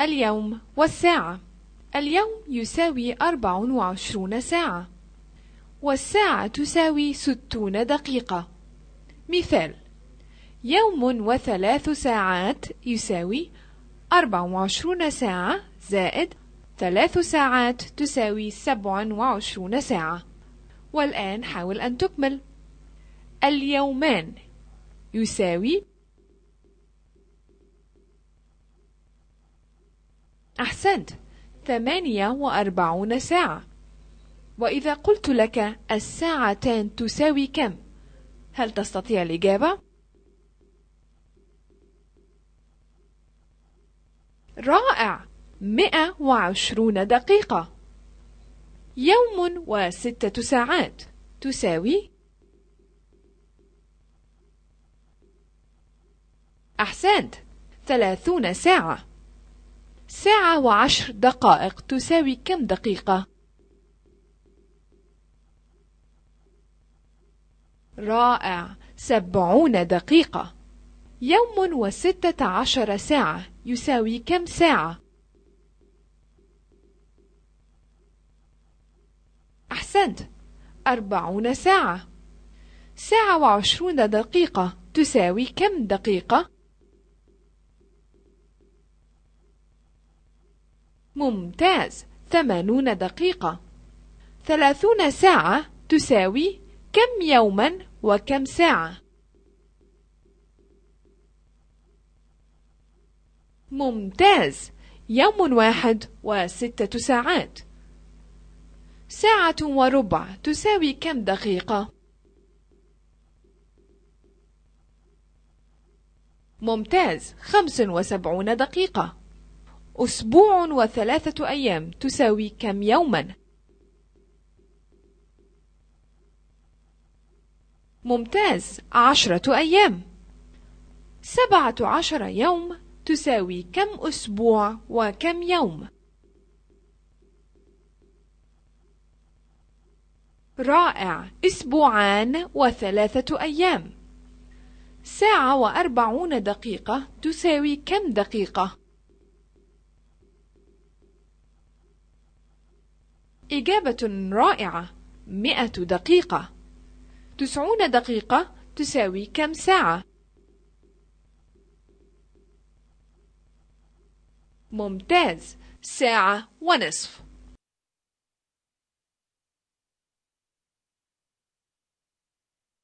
اليوم والساعة اليوم يساوي أربع وعشرون ساعة والساعة تساوي ستون دقيقة مثال يوم وثلاث ساعات يساوي أربع وعشرون ساعة زائد ثلاث ساعات تساوي سبع وعشرون ساعة والآن حاول أن تكمل اليومان يساوي أحسنت ثمانية وأربعون ساعة وإذا قلت لك الساعتان تساوي كم؟ هل تستطيع الإجابة؟ رائع مئة وعشرون دقيقة يوم وستة ساعات تساوي أحسنت ثلاثون ساعة ساعة وعشر دقائق تساوي كم دقيقة؟ رائع سبعون دقيقة يوم وستة عشر ساعة يساوي كم ساعة؟ أحسنت أربعون ساعة ساعة وعشرون دقيقة تساوي كم دقيقة؟ ممتاز ثمانون دقيقة ثلاثون ساعة تساوي كم يوما وكم ساعة ممتاز يوم واحد وستة ساعات ساعة وربع تساوي كم دقيقة؟ ممتاز خمس وسبعون دقيقة أسبوع وثلاثة أيام تساوي كم يوما؟ ممتاز عشرة أيام سبعة عشر يوم تساوي كم أسبوع وكم يوم؟ رائع أسبوعان وثلاثة أيام ساعة وأربعون دقيقة تساوي كم دقيقة؟ إجابة رائعة مئة دقيقة تسعون دقيقة تساوي كم ساعة؟ ممتاز ساعة ونصف